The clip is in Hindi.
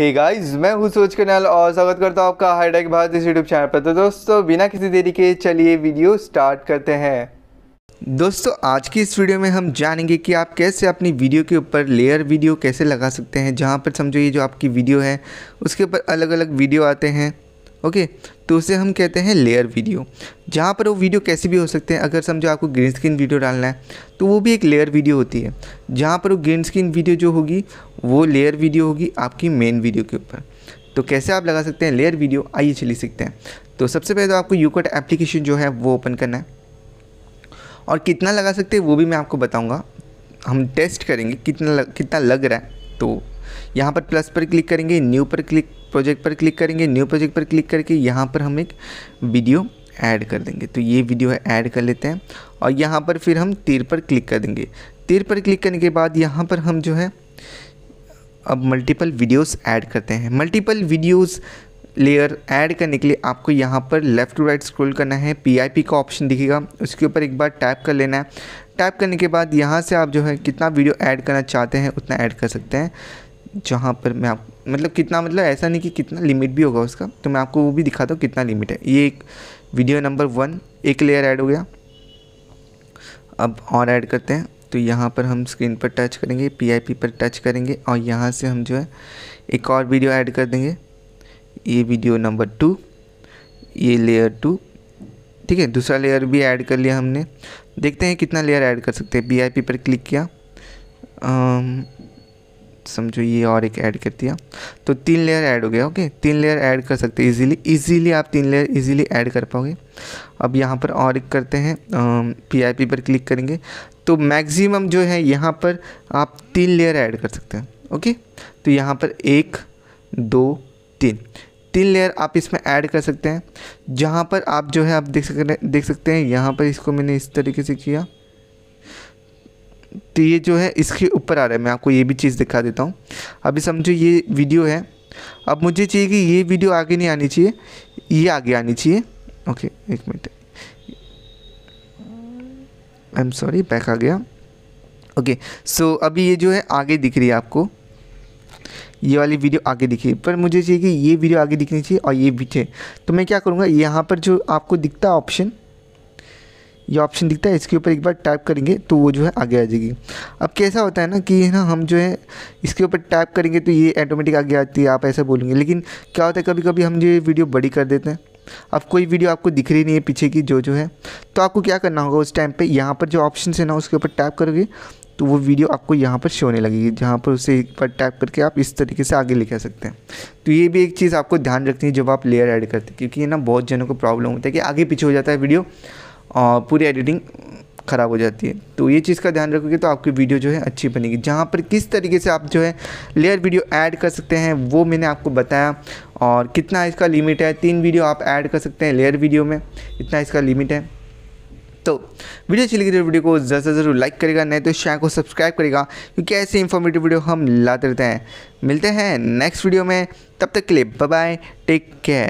hey guys, मैं हूँ सूरज कन्याल और स्वागत करता हूँ आपका हाईटेक भारत इस यूट्यूब चैनल पर तो दोस्तों बिना किसी देरी के चलिए वीडियो स्टार्ट करते हैं दोस्तों आज की इस वीडियो में हम जानेंगे कि आप कैसे अपनी वीडियो के ऊपर लेयर वीडियो कैसे लगा सकते हैं जहाँ पर समझो ये जो आपकी वीडियो है उसके ऊपर अलग अलग वीडियो आते हैं ओके तो उसे हम कहते हैं लेयर वीडियो जहाँ पर वो वीडियो कैसे भी हो सकते हैं अगर समझो आपको ग्रीन स्क्रीन वीडियो डालना है तो वो भी एक लेयर वीडियो होती है जहाँ पर वो ग्रीन स्क्रीन वीडियो जो होगी वो लेयर वीडियो होगी आपकी मेन वीडियो के ऊपर तो कैसे आप लगा सकते हैं लेयर वीडियो आइए चली सीखते हैं तो सबसे पहले तो आपको यूकट एप्लीकेशन जो है वो ओपन करना है और कितना लगा सकते हैं वो भी मैं आपको बताऊँगा हम टेस्ट करेंगे कितना लग, कितना लग रहा है तो यहाँ पर प्लस पर क्लिक करेंगे न्यू पर क्लिक प्रोजेक्ट पर क्लिक करेंगे न्यू प्रोजेक्ट पर क्लिक करके यहाँ पर हम एक वीडियो ऐड कर देंगे तो ये वीडियो है ऐड कर लेते हैं और यहाँ पर फिर हम तीर पर क्लिक कर देंगे तीर पर क्लिक करने के बाद यहाँ पर हम जो है अब मल्टीपल वीडियोस ऐड करते हैं मल्टीपल वीडियोस लेयर ऐड करने के लिए आपको यहाँ पर लेफ़्ट टू राइट स्क्रॉल करना है पीआईपी का ऑप्शन दिखेगा उसके ऊपर एक बार टैप कर लेना है टैप करने के बाद यहाँ से आप जो है कितना वीडियो ऐड करना चाहते हैं उतना ऐड कर सकते हैं जहाँ पर मैं आप मतलब कितना मतलब ऐसा नहीं कि कितना लिमिट भी होगा उसका तो मैं आपको वो भी दिखाता हूँ कितना लिमिट है ये एक वीडियो नंबर वन एक लेयर ऐड हो गया अब और ऐड करते हैं तो यहाँ पर हम स्क्रीन पर टच करेंगे पी पर टच करेंगे और यहाँ से हम जो है एक और वीडियो ऐड कर देंगे ये वीडियो नंबर टू ये लेयर टू ठीक है दूसरा लेयर भी ऐड कर लिया हमने देखते हैं कितना लेयर ऐड कर सकते हैं पी पर क्लिक किया आम, समझो ये और एक ऐड कर दिया तो तीन लेयर ऐड हो गया ओके तीन लेयर ऐड कर सकते हैं इजीली इजीली आप तीन लेयर इजीली ऐड कर पाओगे अब यहाँ पर और एक करते हैं पीआईपी पर क्लिक करेंगे तो मैक्सिमम जो है यहाँ पर आप तीन लेयर ऐड कर सकते हैं ओके तो यहाँ पर एक दो तीन तीन लेयर आप इसमें ऐड कर सकते हैं जहाँ पर आप जो है आप देख सकते देख सकते हैं यहाँ पर इसको मैंने इस तरीके से किया तो ये जो है इसके ऊपर आ रहा है मैं आपको ये भी चीज़ दिखा देता हूँ अभी समझो ये वीडियो है अब मुझे चाहिए कि ये वीडियो आगे नहीं आनी चाहिए ये आगे आनी चाहिए ओके एक minute I am sorry back आ गया ओके सो अभी ये जो है आगे दिख रही है आपको ये वाली वीडियो आगे दिखी पर मुझे चाहिए कि ये वीडियो आगे दिखनी चाहिए और ये पीछे तो मैं क्या करूँगा यहाँ पर जो आपको दिखता है ऑप्शन ये ऑप्शन दिखता है इसके ऊपर एक बार टाइप करेंगे तो वो जो है आगे आ जाएगी अब कैसा होता है ना कि ना हम जो है इसके ऊपर टाइप करेंगे तो ये ऑटोमेटिक आगे आती है आप ऐसा बोलेंगे लेकिन क्या होता है कभी कभी हम जो ये वीडियो बड़ी कर देते हैं अब कोई वीडियो आपको दिख रही नहीं है पीछे की जो जो है तो आपको क्या करना होगा उस टाइम पर यहाँ पर जो ऑप्शन है ना उसके ऊपर टाइप करोगे तो वो वीडियो आपको यहाँ पर शो होने लगेगी जहाँ पर उसे एक बार टाइप करके आप इस तरीके से आगे लिखा सकते हैं तो ये भी एक चीज़ आपको ध्यान रखनी है जब आप लेयर ऐड करते हैं क्योंकि ये ना बहुत जनों को प्रॉब्लम होता है कि आगे पीछे हो जाता है वीडियो पूरी एडिटिंग ख़राब हो जाती है तो ये चीज़ का ध्यान रखोगे तो आपकी वीडियो जो है अच्छी बनेगी जहाँ पर किस तरीके से आप जो है लेयर वीडियो ऐड कर सकते हैं वो मैंने आपको बताया और कितना इसका लिमिट है तीन वीडियो आप ऐड कर सकते हैं लेयर वीडियो में इतना इसका लिमिट है तो वीडियो अच्छी लगी तो वीडियो को ज़्यादा से ज़रूर लाइक करेगा नहीं तो शेयर को सब्सक्राइब करेगा क्योंकि ऐसे इन्फॉर्मेटिव वीडियो हम लाते रहते हैं मिलते हैं नेक्स्ट वीडियो में तब तक के लिए बाय टेक केयर